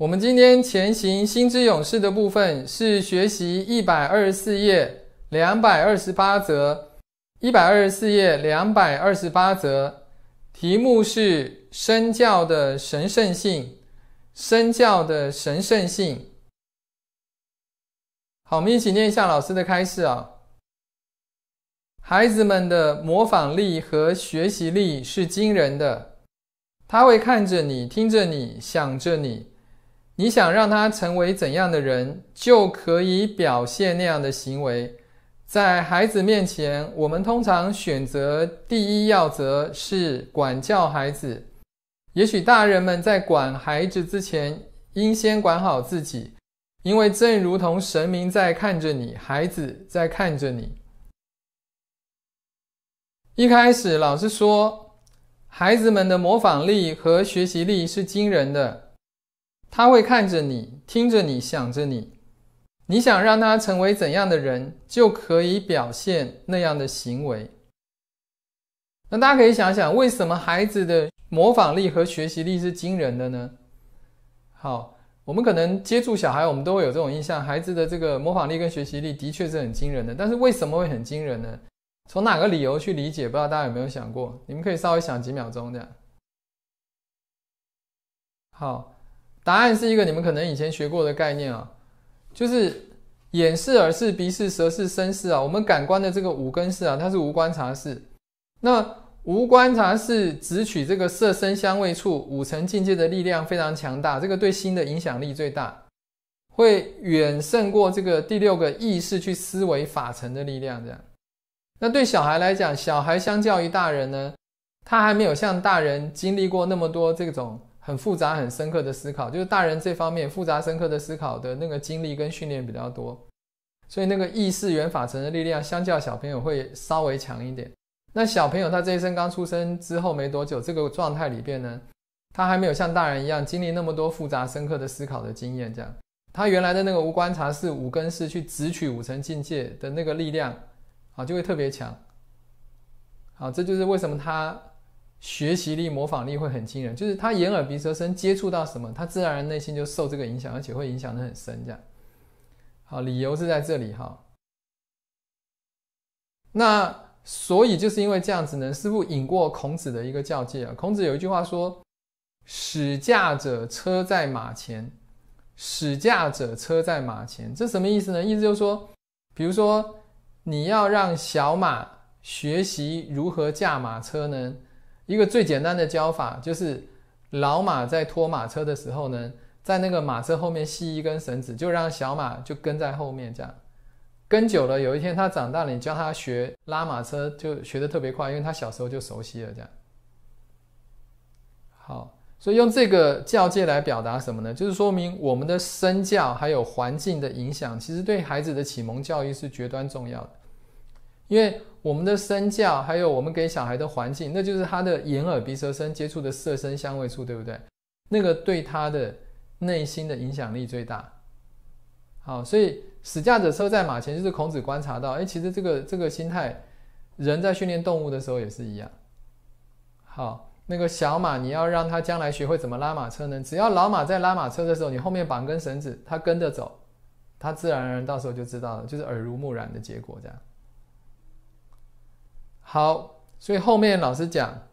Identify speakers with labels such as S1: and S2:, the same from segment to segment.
S1: 我们今天前行《心之勇士》的部分是学习一百二十四页两百二十八则，一百二十四页两百二十八则，题目是《身教的神圣性》，身教的神圣性。好，我们一起念一下老师的开示啊。孩子们的模仿力和学习力是惊人的，他会看着你，听着你，想着你。你想让他成为怎样的人，就可以表现那样的行为。在孩子面前，我们通常选择第一要则是管教孩子。也许大人们在管孩子之前，应先管好自己，因为正如同神明在看着你，孩子在看着你。一开始，老师说，孩子们的模仿力和学习力是惊人的。他会看着你，听着你，想着你。你想让他成为怎样的人，就可以表现那样的行为。那大家可以想想，为什么孩子的模仿力和学习力是惊人的呢？好，我们可能接触小孩，我们都会有这种印象，孩子的这个模仿力跟学习力的确是很惊人的。但是为什么会很惊人呢？从哪个理由去理解？不知道大家有没有想过？你们可以稍微想几秒钟这样。好。答案是一个你们可能以前学过的概念啊，就是眼视、耳视、鼻视、舌视、身视啊，我们感官的这个五根视啊，它是无观察视。那无观察视只取这个色、声、香、味、触五层境界的力量非常强大，这个对心的影响力最大，会远胜过这个第六个意识去思维法尘的力量。这样，那对小孩来讲，小孩相较于大人呢，他还没有像大人经历过那么多这种。很复杂、很深刻的思考，就是大人这方面复杂深刻的思考的那个经历跟训练比较多，所以那个意识元法层的力量相较小朋友会稍微强一点。那小朋友他这一生刚出生之后没多久，这个状态里边呢，他还没有像大人一样经历那么多复杂深刻的思考的经验，这样他原来的那个无观察式、五根式去直取五层境界的那个力量啊，就会特别强。好，这就是为什么他。学习力、模仿力会很惊人，就是他眼耳鼻舌身接触到什么，他自然内心就受这个影响，而且会影响的很深。这样，好，理由是在这里哈。那所以就是因为这样子呢，师傅引过孔子的一个教诫啊。孔子有一句话说：“始驾者车在马前，始驾者车在马前。”这什么意思呢？意思就是说，比如说你要让小马学习如何驾马车呢？一个最简单的教法就是，老马在拖马车的时候呢，在那个马车后面系一根绳子，就让小马就跟在后面这样，跟久了，有一天他长大了，你教他学拉马车就学的特别快，因为他小时候就熟悉了这样。好，所以用这个教戒来表达什么呢？就是说明我们的身教还有环境的影响，其实对孩子的启蒙教育是绝端重要的，因为。我们的身教，还有我们给小孩的环境，那就是他的眼、耳、鼻、舌、身接触的色、声、香、味、触，对不对？那个对他的内心的影响力最大。好，所以“死驾者车在马前”就是孔子观察到，哎，其实这个这个心态，人在训练动物的时候也是一样。好，那个小马，你要让他将来学会怎么拉马车呢？只要老马在拉马车的时候，你后面绑根绳子，它跟着走，它自然而然到时候就知道了，就是耳濡目染的结果，这样。好，所以后面老师讲，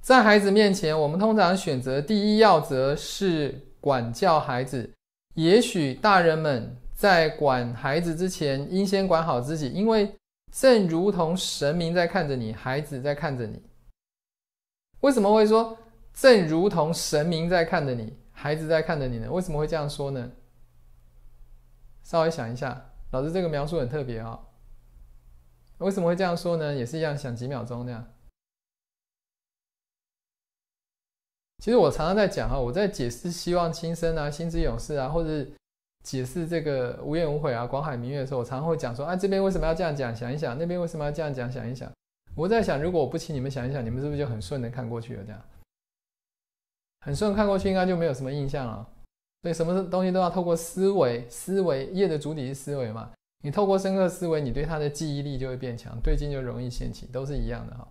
S1: 在孩子面前，我们通常选择第一要则，是管教孩子。也许大人们在管孩子之前，应先管好自己，因为正如同神明在看着你，孩子在看着你。为什么会说正如同神明在看着你，孩子在看着你呢？为什么会这样说呢？稍微想一下，老师这个描述很特别啊。为什么会这样说呢？也是一样，想几秒钟那样。其实我常常在讲哈，我在解释“希望轻生”啊、“心之勇士”啊，或者解释这个“无怨无悔”啊、“广海明月”的时候，我常常会讲说：“哎，这边为什么要这样讲？想一想，那边为什么要这样讲？想一想。”我在想，如果我不请你们想一想，你们是不是就很顺的看过去了？这样很顺看过去，应该就没有什么印象了。所以，什么东西都要透过思维，思维业的主体是思维嘛？你透过深刻思维，你对他的记忆力就会变强，对镜就容易现起，都是一样的哈。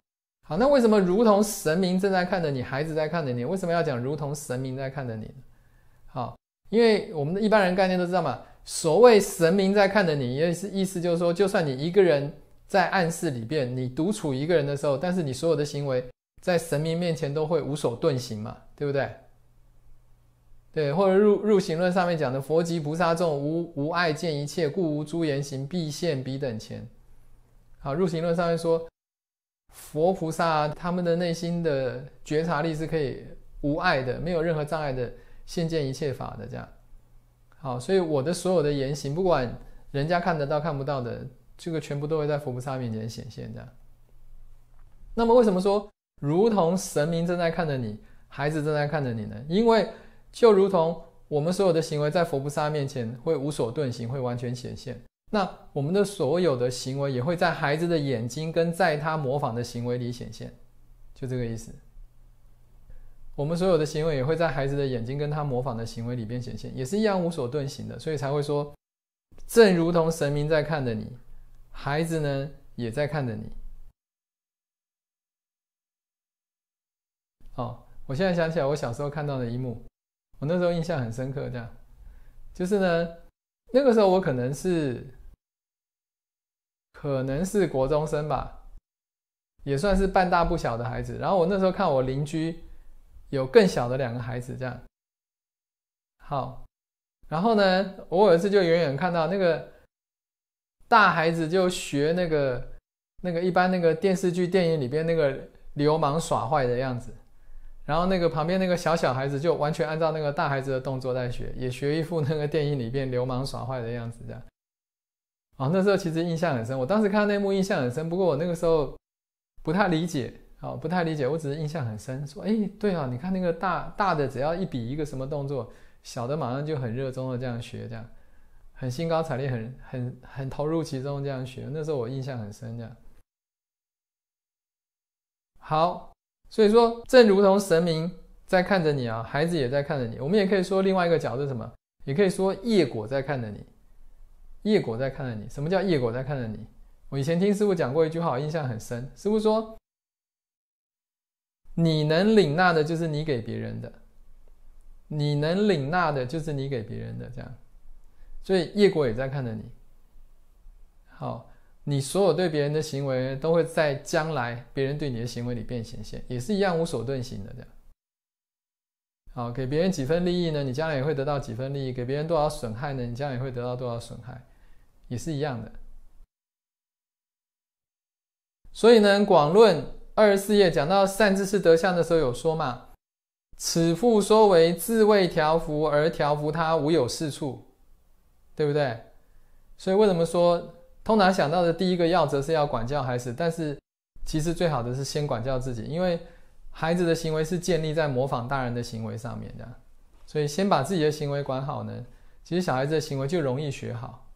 S1: 好，那为什么如同神明正在看着你，孩子在看着你，为什么要讲如同神明在看着你呢？好，因为我们的一般人概念都知道嘛，所谓神明在看着你，也是意思就是说，就算你一个人在暗室里边，你独处一个人的时候，但是你所有的行为在神明面前都会无所遁形嘛，对不对？对，或者《入入行论》上面讲的“佛及菩萨众无无爱见一切，故无诸言行必现彼等前”。好，《入行论》上面说，佛菩萨他们的内心的觉察力是可以无爱的，没有任何障碍的现见一切法的这样。好，所以我的所有的言行，不管人家看得到看不到的，这个全部都会在佛菩萨面前显现样。那么为什么说如同神明正在看着你，孩子正在看着你呢？因为。就如同我们所有的行为在佛菩萨面前会无所遁形，会完全显现。那我们的所有的行为也会在孩子的眼睛跟在他模仿的行为里显现，就这个意思。我们所有的行为也会在孩子的眼睛跟他模仿的行为里边显现，也是一样无所遁形的。所以才会说，正如同神明在看着你，孩子呢也在看着你。哦，我现在想起来我小时候看到的一幕。我那时候印象很深刻，这样，就是呢，那个时候我可能是，可能是国中生吧，也算是半大不小的孩子。然后我那时候看我邻居有更小的两个孩子，这样，好，然后呢，偶尔次就远远看到那个大孩子就学那个那个一般那个电视剧电影里边那个流氓耍坏的样子。然后那个旁边那个小小孩子就完全按照那个大孩子的动作在学，也学一副那个电影里边流氓耍坏的样子这样。哦，那时候其实印象很深，我当时看到那幕印象很深。不过我那个时候不太理解，啊，不太理解，我只是印象很深，说，哎，对啊，你看那个大大的，只要一比一个什么动作，小的马上就很热衷的这样学，这样，很兴高采烈，很很很投入其中这样学。那时候我印象很深这样。好。所以说，正如同神明在看着你啊，孩子也在看着你。我们也可以说另外一个角度是什么？也可以说业果在看着你，业果在看着你。什么叫业果在看着你？我以前听师傅讲过一句话，我印象很深。师傅说：“你能领纳的，就是你给别人的；你能领纳的，就是你给别人的。”这样，所以业果也在看着你。好。你所有对别人的行为，都会在将来别人对你的行为里变显现，也是一样无所遁形的这样。好，给别人几分利益呢？你将来也会得到几分利益；给别人多少损害呢？你将来也会得到多少损害，也是一样的。所以呢，《广论》二十四页讲到善知识德相的时候有说嘛：“此复说为自谓调伏，而调伏他无有是处”，对不对？所以为什么说？南想到的第一个要则是要管教孩子，但是其实最好的是先管教自己，因为孩子的行为是建立在模仿大人的行为上面的，所以先把自己的行为管好呢，其实小孩子的行为就容易学好。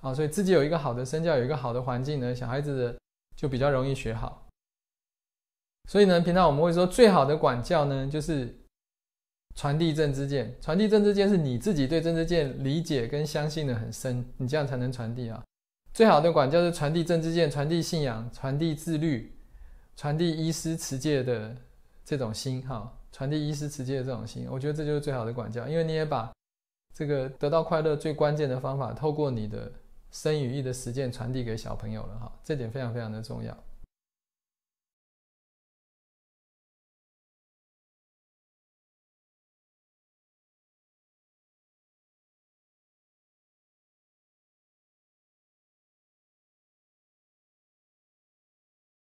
S1: 啊，所以自己有一个好的身教，有一个好的环境呢，小孩子的就比较容易学好。所以呢，平常我们会说，最好的管教呢，就是传递政知见。传递政知见是你自己对政知见理解跟相信的很深，你这样才能传递啊。最好的管教是传递政治见、传递信仰、传递自律、传递医师持戒的这种心哈，传递医师持戒的这种心，我觉得这就是最好的管教，因为你也把这个得到快乐最关键的方法，透过你的身与意的实践传递给小朋友了哈，这点非常非常的重要。